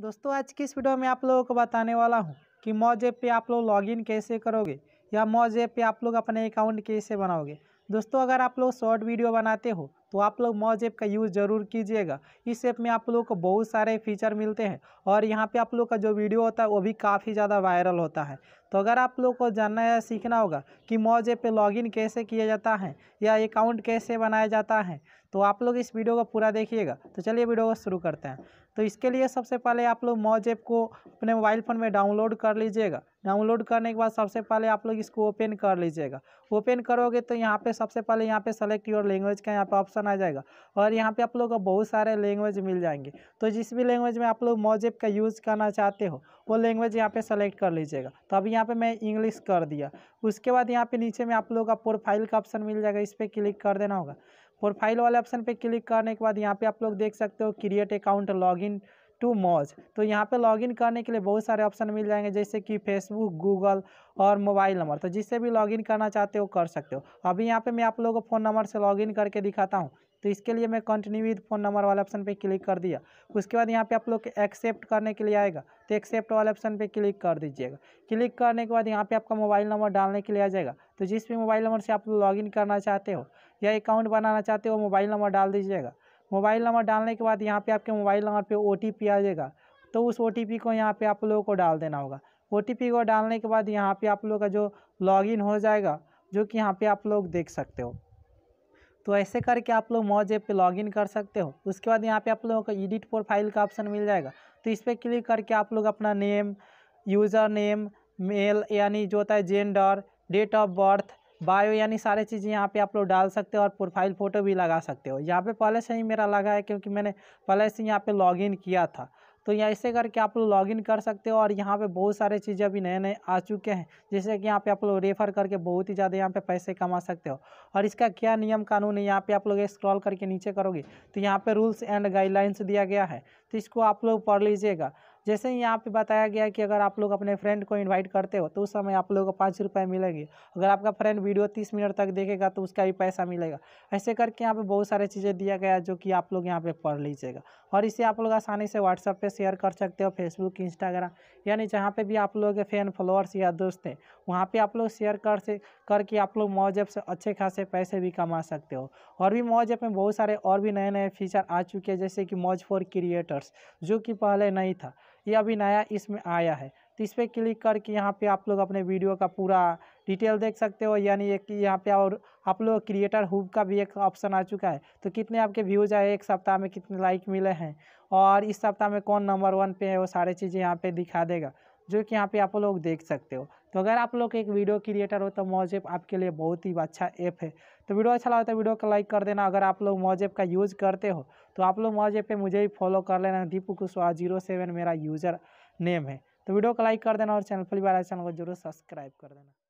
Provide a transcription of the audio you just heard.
दोस्तों आज की इस वीडियो में आप लोगों को बताने वाला हूँ कि मौज ऐप पर आप लोग लॉगिन कैसे करोगे या मौज ऐप पर आप लोग अपने अकाउंट कैसे बनाओगे दोस्तों अगर आप लोग शॉर्ट वीडियो बनाते हो तो आप लोग मौज ऐप का यूज़ ज़रूर कीजिएगा इस ऐप में आप लोगों को बहुत सारे फीचर मिलते हैं और यहाँ पे आप लोग का जो वीडियो होता है वो भी काफ़ी ज़्यादा वायरल होता है तो अगर आप लोग को जानना या सीखना होगा कि मौज ऐप पर लॉगिन कैसे किया जाता है या अकाउंट कैसे बनाया जाता है तो आप लोग इस वीडियो को पूरा देखिएगा तो चलिए वीडियो को शुरू करते हैं तो इसके लिए सबसे पहले आप लोग मौज ऐप को अपने मोबाइल फ़ोन में डाउनलोड कर लीजिएगा डाउनलोड करने के बाद सबसे पहले आप लोग इसको ओपन कर लीजिएगा ओपन करोगे तो यहाँ पे सबसे पहले यहाँ पे सेलेक्ट योर लैंग्वेज का यहाँ पे ऑप्शन ऑप्शन आ जाएगा और यहाँ पे आप लोगों को बहुत सारे लैंग्वेज मिल जाएंगे तो जिस भी लैंग्वेज में आप लोग मोजेब का यूज़ करना चाहते हो वो लैंग्वेज यहाँ पे सेलेक्ट कर लीजिएगा तो अब यहाँ पे मैं इंग्लिश कर दिया उसके बाद यहाँ पे नीचे में आप लोगों का प्रोफाइल का ऑप्शन मिल जाएगा इस पर क्लिक कर देना होगा प्रोफाइल वाले ऑप्शन पर क्लिक करने के बाद यहाँ पर आप लोग देख सकते हो create account log to Moj तो यहाँ पे लॉगिन करने के लिए बहुत सारे ऑप्शन मिल जाएंगे जैसे कि फेसबुक गूगल और मोबाइल नंबर तो जिससे भी लॉगिन करना चाहते हो कर सकते हो अभी यहाँ पे मैं आप लोगों को फ़ोन नंबर से लॉगिन करके दिखाता हूँ तो इसके लिए मैं कंटिन्यू विद फ़ोन नंबर वाले ऑप्शन पे क्लिक कर दिया उसके बाद यहाँ पे आप लोग एक्सेप्ट करने के लिए आएगा तो एक्सेप्ट वाले ऑप्शन पे क्लिक कर दीजिएगा क्लिक करने के बाद यहाँ पे आपका मोबाइल नंबर डालने के लिए आ जाएगा तो जिस भी मोबाइल नंबर से आप लॉगिन करना चाहते हो या अकाउंट बनाना चाहते हो मोबाइल नंबर डाल दीजिएगा मोबाइल नंबर डालने के बाद यहाँ पे आपके मोबाइल नंबर पे ओ आ जाएगा तो उस ओ को यहाँ पे आप लोगों को डाल देना होगा ओ को डालने के बाद यहाँ पे आप लोग का जो लॉगिन हो जाएगा जो कि यहाँ पे आप लोग देख सकते हो तो ऐसे करके आप लोग मौज ऐप पे लॉगिन कर सकते हो उसके बाद यहाँ पे आप लोगों को एडिट प्रोफाइल का ऑप्शन मिल जाएगा तो इस पर क्लिक करके आप लोग अपना नेम यूज़र नेम मेल यानी जो होता है gender date of birth bio यानी सारे चीज़ें यहाँ पे आप लोग डाल सकते हो और प्रोफाइल फ़ोटो भी लगा सकते हो यहाँ पे पहले से ही मेरा लगा है क्योंकि मैंने पहले से यहाँ पे लॉगिन किया था तो यहाँ ऐसे करके आप लोग लॉगिन कर सकते हो और यहाँ पे बहुत सारे चीज़ें अभी नए नए आ चुके हैं जैसे कि यहाँ पे आप लोग रेफ़र करके बहुत ही ज़्यादा यहाँ पे पैसे कमा सकते हो और इसका क्या नियम कानून है यहाँ पे आप लोग स्क्रॉल करके नीचे करोगे तो यहाँ पे रूल्स एंड गाइडलाइंस दिया गया है तो इसको आप लोग पढ़ लीजिएगा जैसे ही यहाँ पे बताया गया कि अगर आप लोग अपने फ्रेंड को इनवाइट करते हो तो उस समय आप लोगों को पाँच रुपये मिलेंगे अगर आपका फ्रेंड वीडियो तीस मिनट तक देखेगा तो उसका भी पैसा मिलेगा ऐसे करके यहाँ पर बहुत सारे चीज़ें दिया गया जो कि आप लोग यहाँ पर पढ़ लीजिएगा और इसे आप लोग आसानी से व्हाट्सअप पर शेयर कर सकते हो फेसबुक इंस्टाग्राम यानी जहाँ पर भी आप लोगों के फैन फॉलोअर्स या दोस्त हैं वहाँ पर आप लोग शेयर कर से करके आप लोग ऐप से अच्छे खासे पैसे भी कमा सकते हो और भी ऐप में बहुत सारे और भी नए नए फीचर आ चुके हैं जैसे कि मौज फॉर क्रिएटर्स जो कि पहले नहीं था ये अभी नया इसमें आया है तो इस पर क्लिक करके यहाँ पे आप लोग अपने वीडियो का पूरा डिटेल देख सकते हो यानी एक यहाँ पे और आप लोग क्रिएटर हुब का भी एक ऑप्शन आ चुका है तो कितने आपके व्यूज़ आए एक सप्ताह में कितने लाइक मिले हैं और इस सप्ताह में कौन नंबर वन पे है वो सारे चीज़ें यहाँ पे दिखा देगा जो कि यहाँ पे आप लोग देख सकते हो तो अगर आप लोग एक वीडियो क्रिएटर हो तो मोजेप आपके लिए बहुत ही अच्छा ऐप है तो वीडियो अच्छा लगा तो वीडियो को लाइक कर देना अगर आप लोग मोजेप का यूज़ करते हो तो आप लोग मोजेप पे मुझे भी फॉलो कर लेना दीपू कुशवाहा जीरो सेवन मेरा यूज़र नेम है तो वीडियो को लाइक कर देना और चैनल पर बार चैनल को जरूर सब्सक्राइब कर देना